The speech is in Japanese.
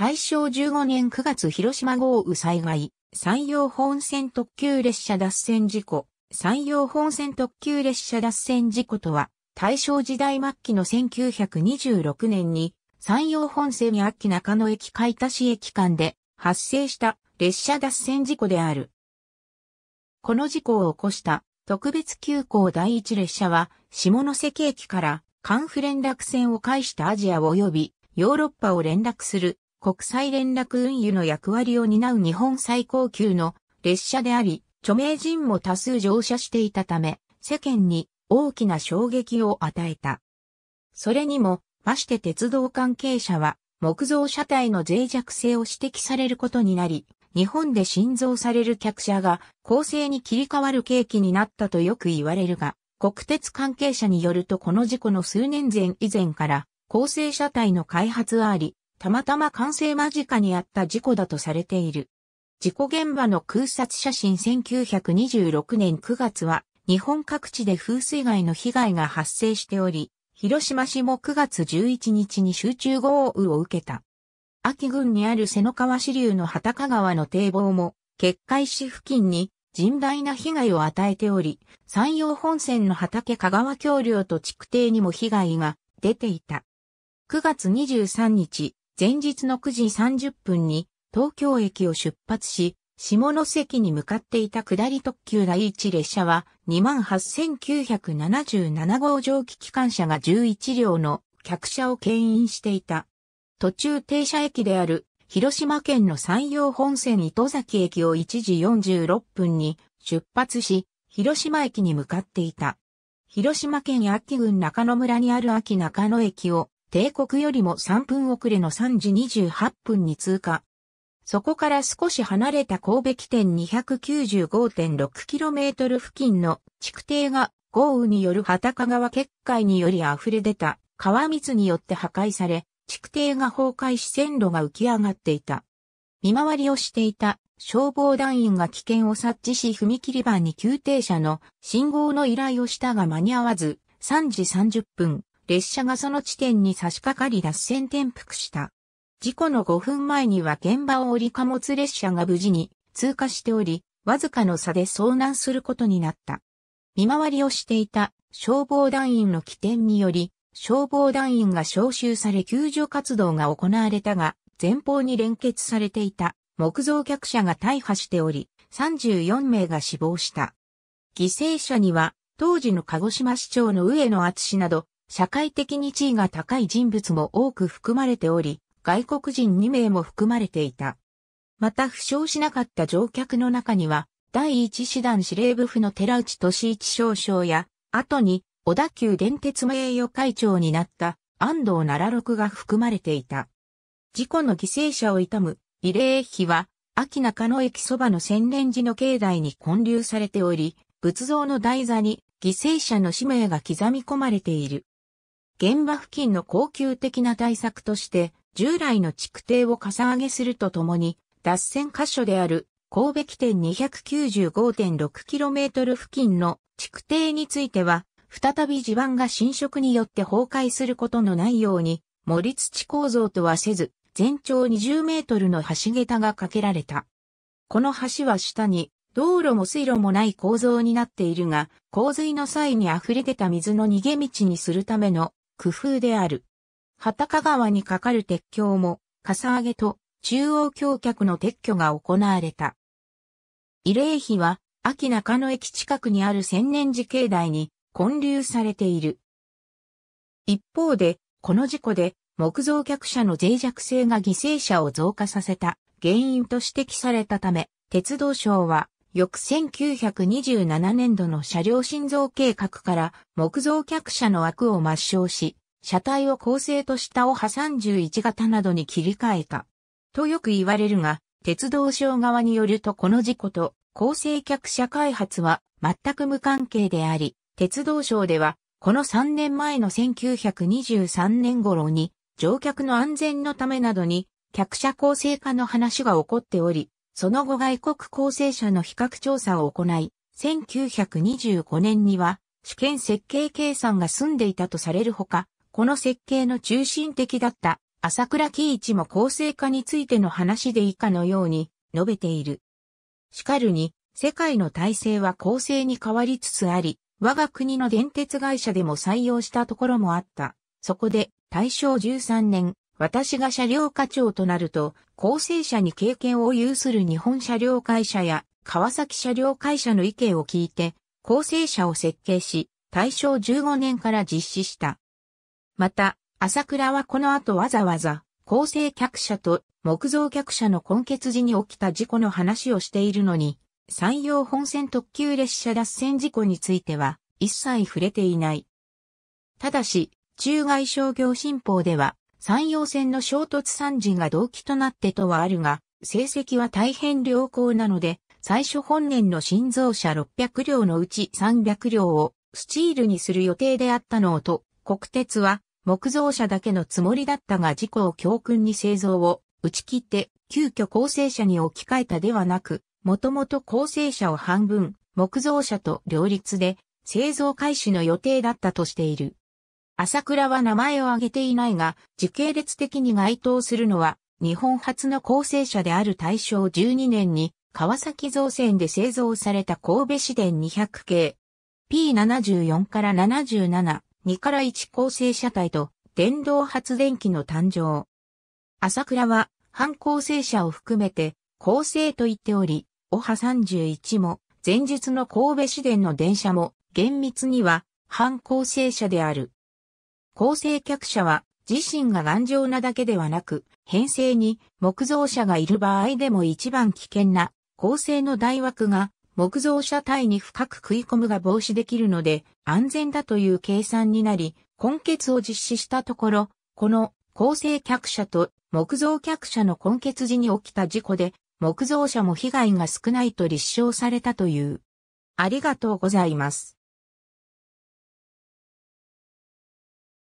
大正15年9月広島豪雨災害、山陽本線特急列車脱線事故。山陽本線特急列車脱線事故とは、大正時代末期の1926年に、山陽本線や秋中野駅海田市駅間で発生した列車脱線事故である。この事故を起こした特別急行第一列車は、下関駅から、関府連絡線を介したアジア及びヨーロッパを連絡する国際連絡運輸の役割を担う日本最高級の列車であり、著名人も多数乗車していたため、世間に大きな衝撃を与えた。それにも、まして鉄道関係者は、木造車体の脆弱性を指摘されることになり、日本で新造される客車が構成に切り替わる契機になったとよく言われるが、国鉄関係者によるとこの事故の数年前以前から構成車体の開発はあり、たまたま完成間近にあった事故だとされている。事故現場の空撮写真1926年9月は、日本各地で風水害の被害が発生しており、広島市も9月11日に集中豪雨を受けた。秋郡にある瀬野川支流の畑川の堤防も、決壊し付近に甚大な被害を与えており、山陽本線の畑香川橋梁と築堤にも被害が出ていた。9月23日、前日の9時30分に東京駅を出発し、下関に向かっていた下り特急第一列車は28,977号蒸気機関車が11両の客車を牽引していた。途中停車駅である広島県の山陽本線糸崎駅を1時46分に出発し、広島駅に向かっていた。広島県秋郡中野村にある秋中野駅を帝国よりも3分遅れの3時28分に通過。そこから少し離れた神戸起点 295.6km 付近の築堤が豪雨による畑川決壊により溢れ出た川水によって破壊され、築堤が崩壊し線路が浮き上がっていた。見回りをしていた消防団員が危険を察知し踏切板に急停車の信号の依頼をしたが間に合わず、3時30分、列車がその地点に差し掛かり脱線転覆した。事故の5分前には現場を折り貨物列車が無事に通過しており、わずかの差で遭難することになった。見回りをしていた消防団員の起点により、消防団員が招集され救助活動が行われたが、前方に連結されていた木造客車が大破しており、34名が死亡した。犠牲者には、当時の鹿児島市長の上野厚など、社会的に地位が高い人物も多く含まれており、外国人2名も含まれていた。また負傷しなかった乗客の中には、第一師団司令部府の寺内俊一少将や、後に小田急電鉄名誉会長になった安藤奈良六が含まれていた。事故の犠牲者を悼む慰霊碑は、秋中野駅そばの千年寺の境内に建立されており、仏像の台座に犠牲者の氏名が刻み込まれている。現場付近の恒久的な対策として、従来の築堤をかさ上げするとともに、脱線箇所である神戸起点 295.6km 付近の築堤については、再び地盤が侵食によって崩壊することのないように、森土構造とはせず、全長20メートルの橋桁が架けられた。この橋は下に、道路も水路もない構造になっているが、洪水の際に溢れ出た水の逃げ道にするための工夫である。畑川に架かる鉄橋も、かさ上げと中央橋脚の撤去が行われた。慰霊碑は、秋中野駅近くにある千年寺境内に建立されている。一方で、この事故で木造客車の脆弱性が犠牲者を増加させた原因と指摘されたため、鉄道省は翌1927年度の車両心臓計画から木造客車の枠を抹消し、車体を構成としたオハ31型などに切り替えた。とよく言われるが、鉄道省側によるとこの事故と構成客車開発は全く無関係であり、鉄道省ではこの3年前の1923年頃に乗客の安全のためなどに客車構成化の話が起こっており、その後外国構成者の比較調査を行い、1925年には主権設計計算が済んでいたとされるほか、この設計の中心的だった朝倉喜一も構成化についての話で以下のように述べている。しかるに、世界の体制は構成に変わりつつあり、我が国の電鉄会社でも採用したところもあった。そこで、大正13年、私が車両課長となると、構成者に経験を有する日本車両会社や川崎車両会社の意見を聞いて、構成者を設計し、大正15年から実施した。また、朝倉はこの後わざわざ、構成客車と木造客車の根結時に起きた事故の話をしているのに、山陽本線特急列車脱線事故については、一切触れていない。ただし、中外商業新報では、山陽線の衝突惨事が動機となってとはあるが、成績は大変良好なので、最初本年の新造車600両のうち300両をスチールにする予定であったのと、国鉄は木造車だけのつもりだったが事故を教訓に製造を打ち切って急遽構成車に置き換えたではなく、もともと構成車を半分、木造車と両立で製造開始の予定だったとしている。朝倉は名前を挙げていないが、時系列的に該当するのは、日本初の構成車である大正12年に、川崎造船で製造された神戸市電200系 P74 から77、2から1構成車体と電動発電機の誕生。朝倉は半構成車を含めて構成と言っており、オハ31も前述の神戸市電の電車も厳密には半構成車である。構成客車は自身が頑丈なだけではなく、編成に木造車がいる場合でも一番危険な構成の大枠が木造車体に深く食い込むが防止できるので安全だという計算になり、根結を実施したところ、この構成客車と木造客車の根結時に起きた事故で木造車も被害が少ないと立証されたという。ありがとうございます。